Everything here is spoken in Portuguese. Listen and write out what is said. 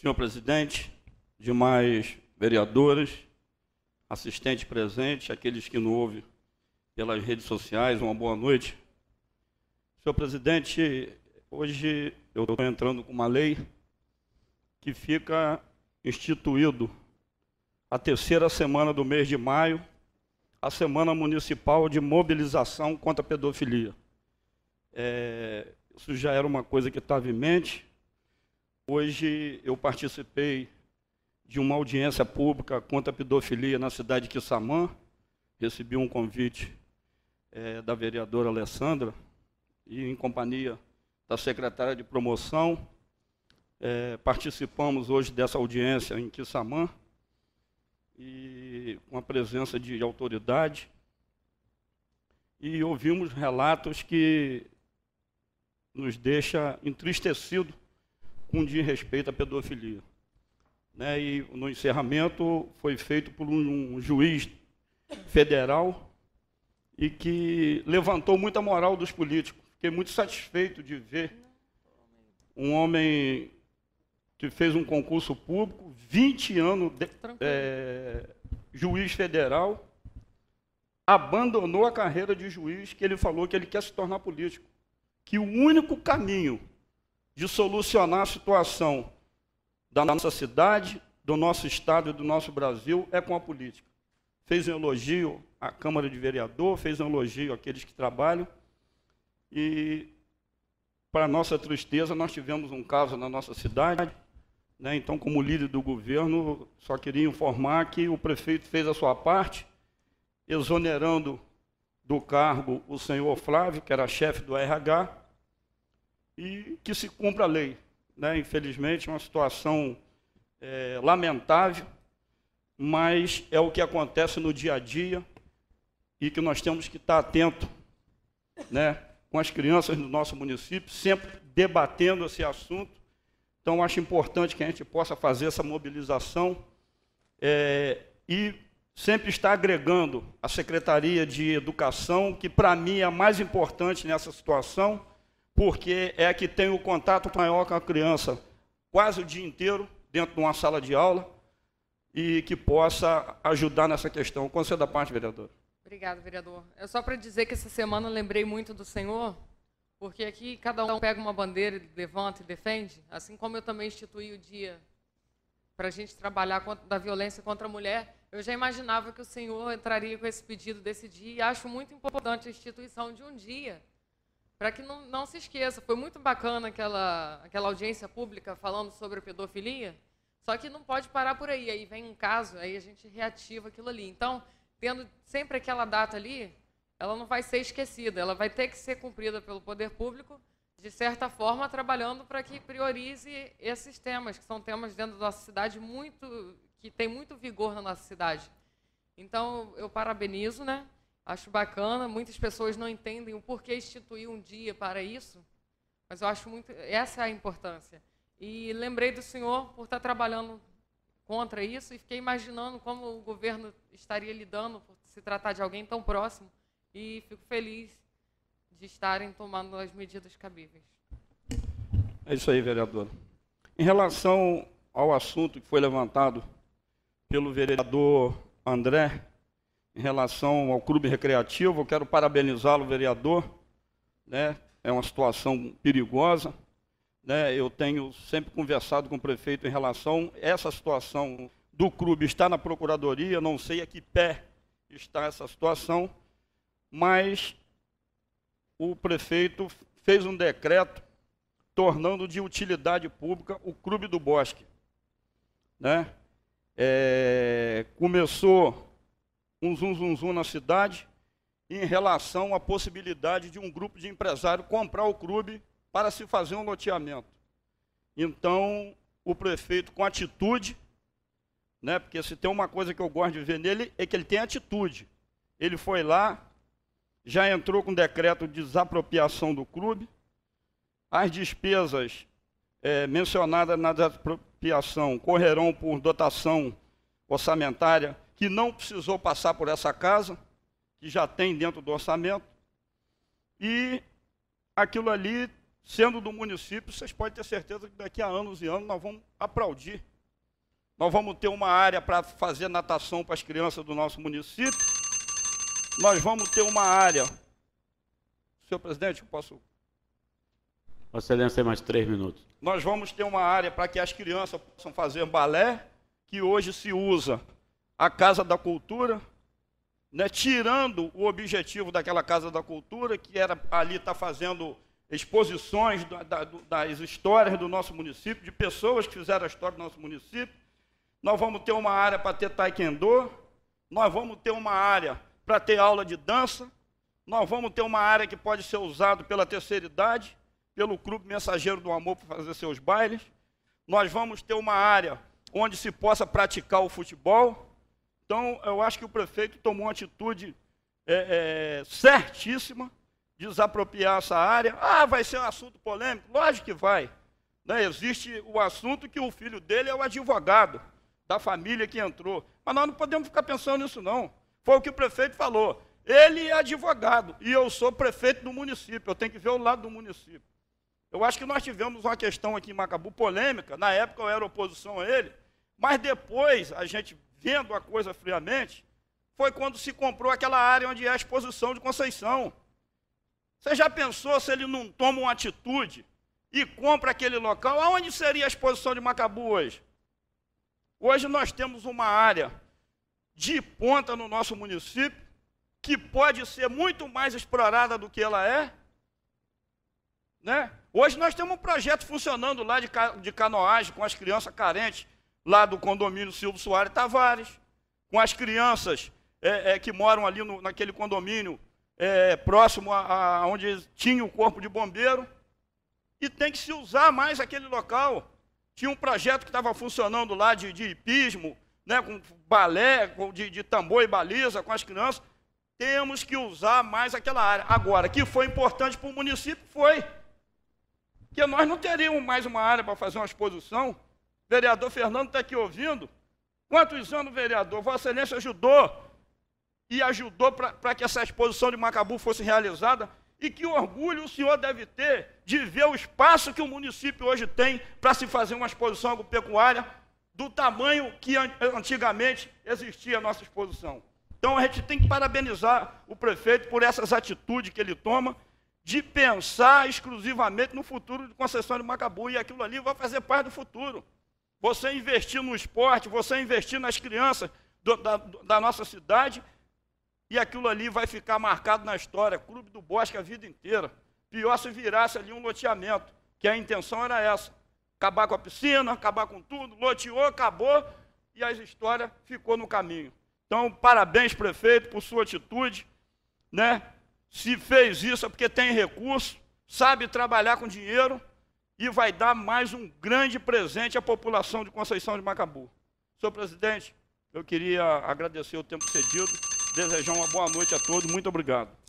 senhor presidente, demais vereadores, assistente presente, aqueles que não ouvem pelas redes sociais, uma boa noite. Senhor presidente, hoje eu estou entrando com uma lei que fica instituído a terceira semana do mês de maio, a Semana Municipal de Mobilização contra a Pedofilia. É, isso já era uma coisa que estava em mente, Hoje eu participei de uma audiência pública contra a pedofilia na cidade de Quissamã. Recebi um convite é, da vereadora Alessandra e em companhia da secretária de promoção. É, participamos hoje dessa audiência em Quissamã e com a presença de autoridade e ouvimos relatos que nos deixa entristecido com de respeito à pedofilia. Né? E no encerramento foi feito por um, um juiz federal e que levantou muita moral dos políticos. Fiquei muito satisfeito de ver um homem que fez um concurso público, 20 anos de, é, juiz federal, abandonou a carreira de juiz que ele falou que ele quer se tornar político. Que o único caminho de solucionar a situação da nossa cidade, do nosso estado e do nosso Brasil é com a política. Fez um elogio à Câmara de Vereador, fez um elogio àqueles que trabalham. E, para nossa tristeza, nós tivemos um caso na nossa cidade. Né? Então, como líder do governo, só queria informar que o prefeito fez a sua parte, exonerando do cargo o senhor Flávio, que era chefe do RH, e que se cumpra a lei. Né? Infelizmente, é uma situação é, lamentável, mas é o que acontece no dia a dia e que nós temos que estar atento né, com as crianças do nosso município, sempre debatendo esse assunto. Então, acho importante que a gente possa fazer essa mobilização é, e sempre estar agregando a Secretaria de Educação, que para mim é a mais importante nessa situação, porque é a que tem o contato maior com a criança quase o dia inteiro, dentro de uma sala de aula, e que possa ajudar nessa questão. Conceda da parte, vereadora. Obrigado, vereador. É só para dizer que essa semana lembrei muito do senhor, porque aqui cada um pega uma bandeira, levanta e defende, assim como eu também instituí o dia para a gente trabalhar contra, da violência contra a mulher. Eu já imaginava que o senhor entraria com esse pedido desse dia e acho muito importante a instituição de um dia para que não, não se esqueça. Foi muito bacana aquela, aquela audiência pública falando sobre pedofilia, só que não pode parar por aí. Aí vem um caso, aí a gente reativa aquilo ali. Então, tendo sempre aquela data ali, ela não vai ser esquecida, ela vai ter que ser cumprida pelo poder público, de certa forma, trabalhando para que priorize esses temas, que são temas dentro da nossa cidade muito que tem muito vigor na nossa cidade. Então, eu parabenizo, né? Acho bacana, muitas pessoas não entendem o porquê instituir um dia para isso, mas eu acho muito. Essa é a importância. E lembrei do senhor por estar trabalhando contra isso e fiquei imaginando como o governo estaria lidando por se tratar de alguém tão próximo. E fico feliz de estarem tomando as medidas cabíveis. É isso aí, vereador. Em relação ao assunto que foi levantado pelo vereador André, em relação ao clube recreativo. Eu quero parabenizá-lo, vereador. Né? É uma situação perigosa. Né? Eu tenho sempre conversado com o prefeito em relação a essa situação do clube. Está na procuradoria, não sei a que pé está essa situação, mas o prefeito fez um decreto tornando de utilidade pública o Clube do Bosque. Né? É, começou um zum, zum, zum na cidade em relação à possibilidade de um grupo de empresário comprar o clube para se fazer um loteamento. Então, o prefeito com atitude, né, porque se tem uma coisa que eu gosto de ver nele, é que ele tem atitude. Ele foi lá, já entrou com decreto de desapropriação do clube, as despesas é, mencionadas na desapropriação correrão por dotação orçamentária que não precisou passar por essa casa, que já tem dentro do orçamento. E aquilo ali, sendo do município, vocês podem ter certeza que daqui a anos e anos nós vamos aplaudir. Nós vamos ter uma área para fazer natação para as crianças do nosso município. Nós vamos ter uma área. Senhor presidente, eu posso Vossa Excelência mais três minutos. Nós vamos ter uma área para que as crianças possam fazer balé, que hoje se usa a Casa da Cultura, né, tirando o objetivo daquela Casa da Cultura, que era ali estar tá fazendo exposições da, da, das histórias do nosso município, de pessoas que fizeram a história do nosso município. Nós vamos ter uma área para ter taekwondo, nós vamos ter uma área para ter aula de dança, nós vamos ter uma área que pode ser usada pela terceira idade, pelo Clube Mensageiro do Amor para fazer seus bailes, nós vamos ter uma área onde se possa praticar o futebol, então, eu acho que o prefeito tomou uma atitude é, é, certíssima, desapropriar essa área. Ah, vai ser um assunto polêmico? Lógico que vai. Né? Existe o assunto que o filho dele é o advogado da família que entrou. Mas nós não podemos ficar pensando nisso, não. Foi o que o prefeito falou. Ele é advogado e eu sou prefeito do município, eu tenho que ver o lado do município. Eu acho que nós tivemos uma questão aqui em Macabu polêmica, na época eu era oposição a ele, mas depois a gente vendo a coisa friamente, foi quando se comprou aquela área onde é a exposição de Conceição. Você já pensou se ele não toma uma atitude e compra aquele local? Aonde seria a exposição de Macabu hoje? Hoje nós temos uma área de ponta no nosso município que pode ser muito mais explorada do que ela é. Né? Hoje nós temos um projeto funcionando lá de, de canoagem com as crianças carentes lá do condomínio Silvio Soares Tavares, com as crianças é, é, que moram ali no, naquele condomínio é, próximo a, a, onde tinha o corpo de bombeiro. E tem que se usar mais aquele local. Tinha um projeto que estava funcionando lá de, de hipismo, né, com balé, com, de, de tambor e baliza com as crianças. Temos que usar mais aquela área. Agora, que foi importante para o município, foi. Que nós não teríamos mais uma área para fazer uma exposição vereador Fernando está aqui ouvindo. Quantos anos, vereador? Vossa Excelência ajudou e ajudou para que essa exposição de Macabu fosse realizada. E que orgulho o senhor deve ter de ver o espaço que o município hoje tem para se fazer uma exposição agropecuária do tamanho que antigamente existia a nossa exposição. Então a gente tem que parabenizar o prefeito por essas atitudes que ele toma de pensar exclusivamente no futuro de concessão de Macabu. E aquilo ali vai fazer parte do futuro você investir no esporte, você investir nas crianças do, da, da nossa cidade, e aquilo ali vai ficar marcado na história. Clube do Bosque a vida inteira. Pior se virasse ali um loteamento, que a intenção era essa: acabar com a piscina, acabar com tudo, loteou, acabou, e a história ficou no caminho. Então, parabéns, prefeito, por sua atitude, né? Se fez isso é porque tem recurso, sabe trabalhar com dinheiro e vai dar mais um grande presente à população de Conceição de Macabu. Senhor presidente, eu queria agradecer o tempo cedido, desejar uma boa noite a todos. Muito obrigado.